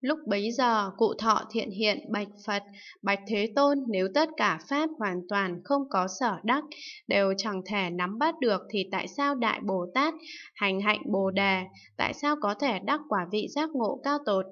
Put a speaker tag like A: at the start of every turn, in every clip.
A: Lúc bấy giờ, cụ thọ thiện hiện bạch Phật, bạch Thế Tôn nếu tất cả Pháp hoàn toàn không có sở đắc, đều chẳng thể nắm bắt được thì tại sao Đại Bồ Tát hành hạnh Bồ Đề, tại sao có thể đắc quả vị giác ngộ cao tột?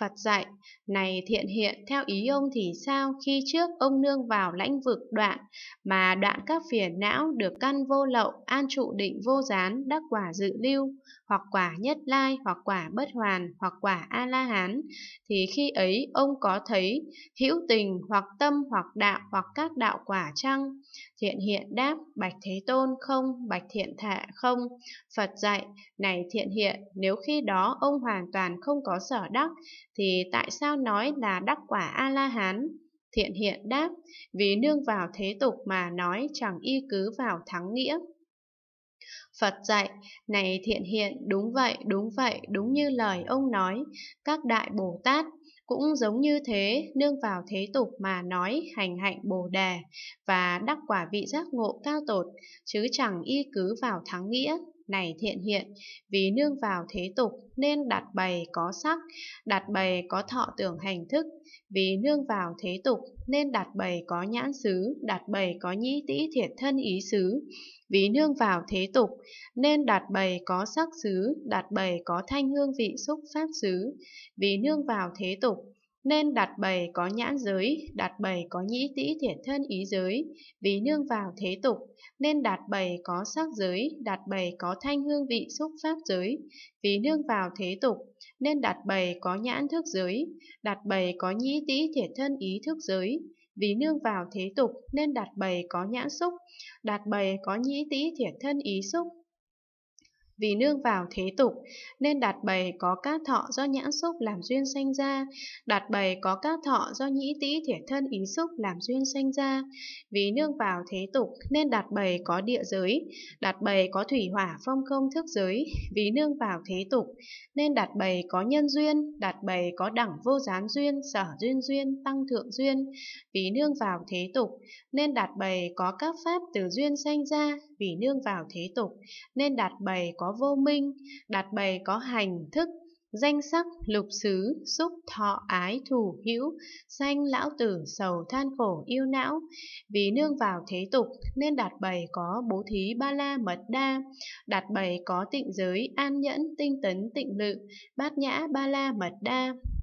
A: Phật dạy, này thiện hiện theo ý ông thì sao khi trước ông nương vào lãnh vực đoạn mà đoạn các phiền não được căn vô lậu, an trụ định vô gián, đắc quả dự lưu, hoặc quả nhất lai, hoặc quả bất hoàn, hoặc quả A-la-hán, thì khi ấy ông có thấy hữu tình, hoặc tâm, hoặc đạo, hoặc các đạo quả chăng? Thiện hiện đáp, bạch thế tôn không, bạch thiện thệ không. Phật dạy, này thiện hiện, nếu khi đó ông hoàn toàn không có sở đắc, thì tại sao nói là đắc quả A-la-hán? Thiện hiện đáp, vì nương vào thế tục mà nói chẳng y cứ vào thắng nghĩa. Phật dạy, này thiện hiện, đúng vậy, đúng vậy, đúng như lời ông nói, các đại Bồ Tát cũng giống như thế, nương vào thế tục mà nói hành hạnh Bồ đề và đắc quả vị giác ngộ cao tột, chứ chẳng y cứ vào thắng nghĩa, này thiện hiện, vì nương vào thế tục nên đặt bày có sắc, đặt bày có thọ tưởng hành thức, vì nương vào thế tục nên đặt bày có nhãn xứ, đặt bày có nhĩ tĩ thiệt thân ý xứ, vì nương vào thế tục nên đặt bày có sắc xứ, đặt bày có thanh hương vị xúc pháp xứ, vì nương vào thế tục nên đặt bày có nhãn giới, đặt bày có nhĩ tĩ thiệt thân ý giới, vì nương vào thế tục, nên đạt bày có sắc giới, đạt bày có thanh hương vị xúc pháp giới, vì nương vào thế tục, nên đạt bày có nhãn thức giới, đạt bày có nhĩ tĩ thiệt thân ý thức giới, vì nương vào thế tục nên đạt bày có nhãn xúc, đạt bày có nhĩ tĩ thiệt thân ý xúc, vì nương vào thế tục nên đạt bầy có các thọ do nhãn xúc làm duyên sanh ra đạt bầy có các thọ do nhĩ tĩ thể thân ý xúc làm duyên sanh ra vì nương vào thế tục nên đạt bầy có địa giới đạt bầy có thủy hỏa phong không thức giới vì nương vào thế tục nên đạt bầy có nhân duyên đạt bầy có đẳng vô gián duyên sở duyên duyên tăng thượng duyên vì nương vào thế tục nên đạt bầy có các pháp từ duyên sanh ra vì nương vào thế tục nên đạt bầy có có vô minh, đặt bày có hành thức, danh sắc, lục xứ, xúc, thọ, ái, thủ, hữu, sanh, lão tử, sầu, than khổ, yêu não. Vì nương vào thế tục nên đạt bày có bố thí ba la mật đa, đạt bày có tịnh giới, an nhẫn, tinh tấn, tịnh lự, bát nhã ba la mật đa,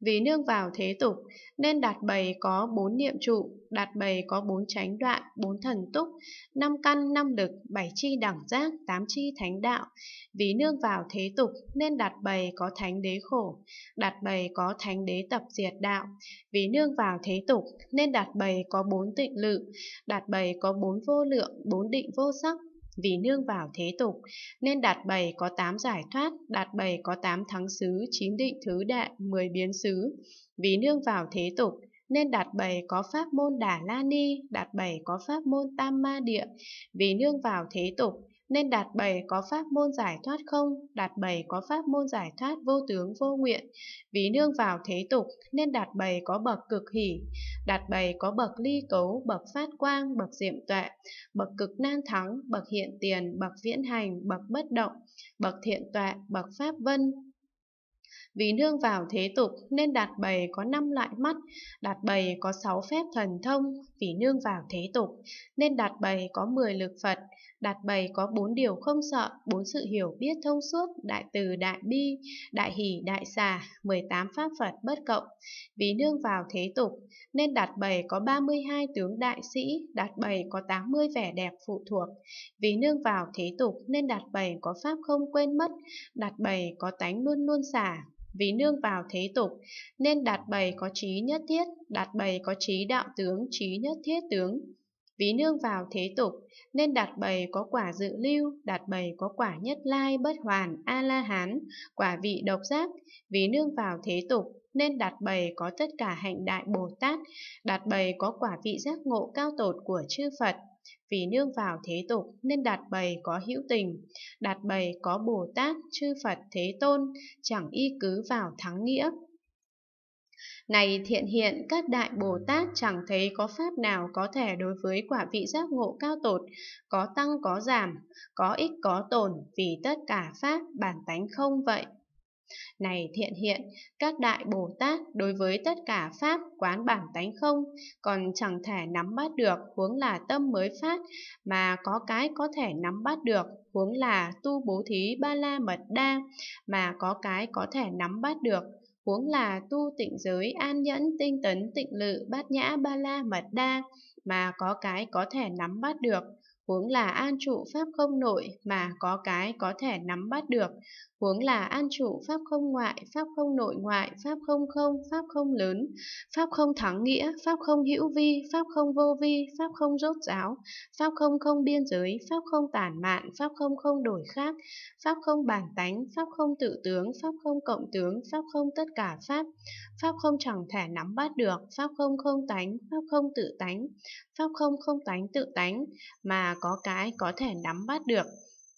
A: Vì nương vào thế tục, nên đạt bầy có bốn niệm trụ, đạt bầy có bốn chánh đoạn, bốn thần túc, năm căn, năm lực, bảy chi đẳng giác, tám chi thánh đạo. Vì nương vào thế tục, nên đạt bầy có thánh đế khổ, đạt bầy có thánh đế tập diệt đạo. Vì nương vào thế tục, nên đạt bầy có bốn tịnh lự, đạt bầy có bốn vô lượng, bốn định vô sắc, vì nương vào thế tục, nên đạt bảy có tám giải thoát, đạt bảy có tám thắng xứ, chín định thứ đệ, mười biến xứ, vì nương vào thế tục, nên đạt bảy có pháp môn Đà La Ni, đạt bảy có pháp môn Tam Ma Địa, vì nương vào thế tục, nên đạt bày có pháp môn giải thoát không, đạt bày có pháp môn giải thoát vô tướng vô nguyện. vì nương vào thế tục, nên đạt bày có bậc cực hỷ, đạt bày có bậc ly cấu, bậc phát quang, bậc diệm tuệ, bậc cực nan thắng, bậc hiện tiền, bậc viễn hành, bậc bất động, bậc thiện tuệ, bậc pháp vân, vì nương vào thế tục nên đạt bầy có năm loại mắt, đạt bầy có sáu phép thần thông, vì nương vào thế tục nên đạt bầy có mười lực Phật, đạt bầy có bốn điều không sợ, bốn sự hiểu biết thông suốt, đại từ đại bi, đại hỷ đại xà, 18 pháp Phật bất cộng. Vì nương vào thế tục nên đạt bầy có 32 tướng đại sĩ, đạt bầy có 80 vẻ đẹp phụ thuộc. Vì nương vào thế tục nên đạt bầy có pháp không quên mất, đạt bầy có tánh luôn luôn xả, vì nương vào thế tục, nên đạt bày có trí nhất thiết, đạt bày có trí đạo tướng, trí nhất thiết tướng. Ví nương vào thế tục, nên đạt bầy có quả dự lưu, đạt bầy có quả nhất lai bất hoàn A-la-hán, quả vị độc giác. Ví nương vào thế tục, nên đạt bầy có tất cả hạnh đại Bồ Tát, đạt bầy có quả vị giác ngộ cao tột của chư Phật. Vì nương vào thế tục nên đạt bầy có hữu tình, đạt bầy có Bồ Tát, chư Phật thế tôn, chẳng y cứ vào thắng nghĩa. Này thiện hiện các đại Bồ Tát chẳng thấy có pháp nào có thể đối với quả vị giác ngộ cao tột, có tăng có giảm, có ích có tồn vì tất cả pháp bản tánh không vậy. Này thiện hiện, các đại Bồ Tát đối với tất cả Pháp quán bản tánh không, còn chẳng thể nắm bắt được huống là tâm mới phát, mà có cái có thể nắm bắt được huống là tu bố thí ba la mật đa, mà có cái có thể nắm bắt được huống là tu tịnh giới an nhẫn tinh tấn tịnh lự bát nhã ba la mật đa mà có cái có thể nắm bắt được huống là an trụ pháp không nội mà có cái có thể nắm bắt được, huống là an trụ pháp không ngoại, pháp không nội ngoại, pháp không không, pháp không lớn, pháp không thắng nghĩa, pháp không hữu vi, pháp không vô vi, pháp không rốt ráo, pháp không không biên giới, pháp không tản mạn, pháp không không đổi khác, pháp không bản tánh, pháp không tự tướng, pháp không cộng tướng, pháp không tất cả pháp, Pháp không chẳng thể nắm bắt được, Pháp không không tánh, Pháp không tự tánh, Pháp không không tánh tự tánh, mà có cái có thể nắm bắt được.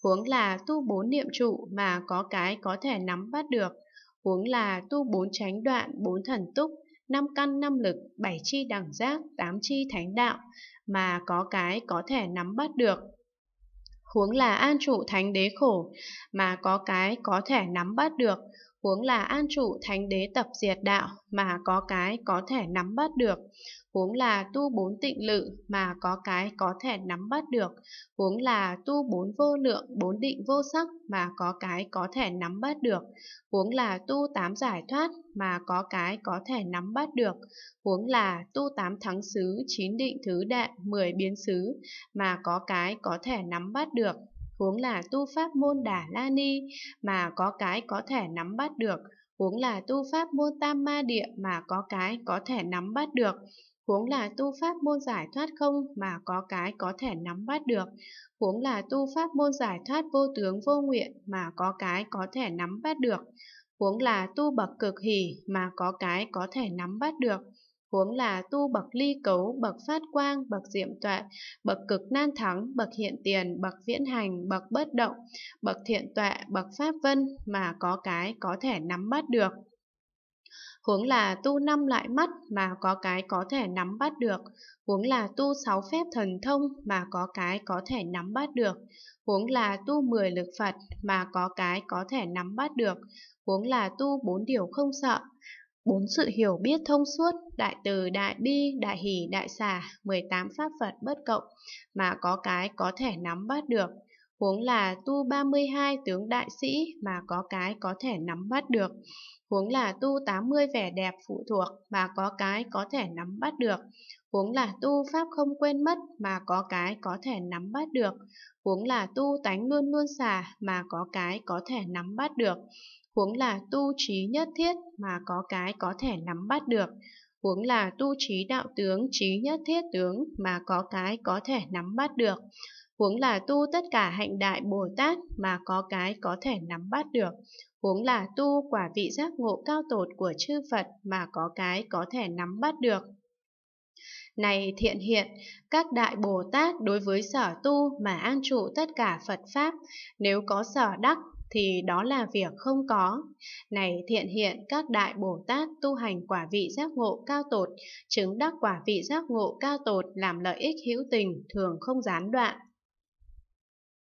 A: Huống là tu bốn niệm trụ mà có cái có thể nắm bắt được. Huống là tu bốn chánh đoạn, bốn thần túc, năm căn năm lực, bảy chi đẳng giác, tám chi thánh đạo, mà có cái có thể nắm bắt được. Huống là an trụ thánh đế khổ, mà có cái có thể nắm bắt được huống là an trụ thánh đế tập diệt đạo mà có cái có thể nắm bắt được, huống là tu bốn tịnh lự mà có cái có thể nắm bắt được, huống là tu bốn vô lượng, bốn định vô sắc mà có cái có thể nắm bắt được, huống là tu tám giải thoát mà có cái có thể nắm bắt được, huống là tu tám thắng xứ, chín định thứ đệ, mười biến xứ mà có cái có thể nắm bắt được huống là tu pháp môn Đà La Ni mà có cái có thể nắm bắt được, huống là tu pháp môn Tam Ma Địa mà có cái có thể nắm bắt được, huống là tu pháp môn giải thoát không mà có cái có thể nắm bắt được, huống là tu pháp môn giải thoát vô tướng vô nguyện mà có cái có thể nắm bắt được, huống là tu bậc cực hỷ mà có cái có thể nắm bắt được huống là tu bậc ly cấu, bậc phát quang, bậc diệm tuệ, bậc cực nan thắng, bậc hiện tiền, bậc viễn hành, bậc bất động, bậc thiện tuệ, bậc pháp vân mà có cái có thể nắm bắt được. Huống là tu năm lại mắt mà có cái có thể nắm bắt được, huống là tu sáu phép thần thông mà có cái có thể nắm bắt được, huống là tu mười lực Phật mà có cái có thể nắm bắt được, huống là tu bốn điều không sợ Bốn sự hiểu biết thông suốt, đại từ, đại bi, đại hỷ, đại xả, 18 pháp Phật bất cộng mà có cái có thể nắm bắt được. Huống là tu 32 tướng đại sĩ mà có cái có thể nắm bắt được. Huống là tu 80 vẻ đẹp phụ thuộc mà có cái có thể nắm bắt được. Huống là tu pháp không quên mất mà có cái có thể nắm bắt được. Huống là tu tánh luôn luôn xả mà có cái có thể nắm bắt được huống là tu trí nhất thiết mà có cái có thể nắm bắt được, huống là tu trí đạo tướng trí nhất thiết tướng mà có cái có thể nắm bắt được, huống là tu tất cả hạnh đại Bồ Tát mà có cái có thể nắm bắt được, huống là tu quả vị giác ngộ cao tột của chư Phật mà có cái có thể nắm bắt được. Này thiện hiện, các đại Bồ Tát đối với sở tu mà an trụ tất cả Phật Pháp, nếu có sở đắc thì đó là việc không có. Này thiện hiện các đại Bồ Tát tu hành quả vị giác ngộ cao tột, chứng đắc quả vị giác ngộ cao tột làm lợi ích hữu tình thường không gián đoạn.